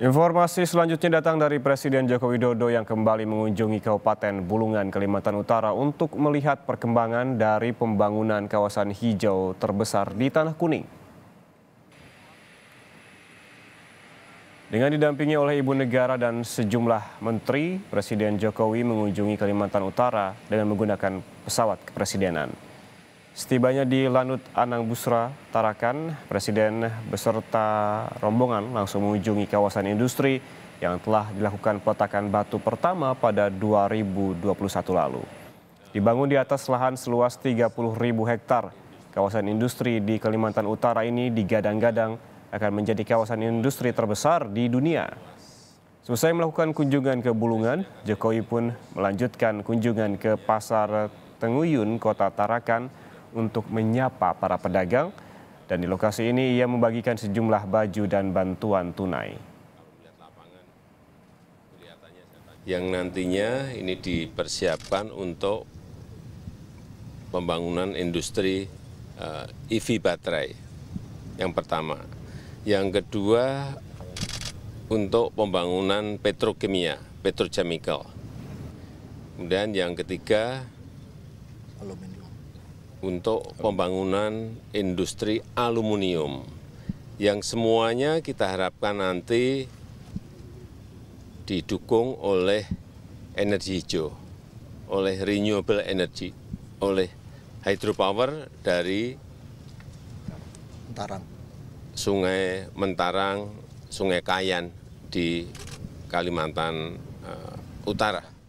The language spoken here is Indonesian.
Informasi selanjutnya datang dari Presiden Joko Widodo yang kembali mengunjungi Kabupaten Bulungan, Kalimantan Utara untuk melihat perkembangan dari pembangunan kawasan hijau terbesar di Tanah Kuning. Dengan didampingi oleh Ibu Negara dan sejumlah menteri, Presiden Jokowi mengunjungi Kalimantan Utara dengan menggunakan pesawat kepresidenan. Setibanya di Lanut Anang Busra, Tarakan, Presiden beserta rombongan langsung mengunjungi kawasan industri yang telah dilakukan peletakan batu pertama pada 2021 lalu. Dibangun di atas lahan seluas ribu hektar, kawasan industri di Kalimantan Utara ini digadang-gadang akan menjadi kawasan industri terbesar di dunia. Selesai melakukan kunjungan ke Bulungan, Jokowi pun melanjutkan kunjungan ke Pasar Tenguyun, Kota Tarakan, untuk menyapa para pedagang dan di lokasi ini ia membagikan sejumlah baju dan bantuan tunai. Yang nantinya ini dipersiapkan untuk pembangunan industri EV eh, e baterai yang pertama. Yang kedua untuk pembangunan petrokimia, petrochemical. Kemudian yang ketiga aluminium untuk pembangunan industri aluminium yang semuanya kita harapkan nanti didukung oleh energi hijau, oleh renewable energy, oleh hydropower dari Mentarang. Sungai Mentarang, Sungai Kayan di Kalimantan uh, Utara.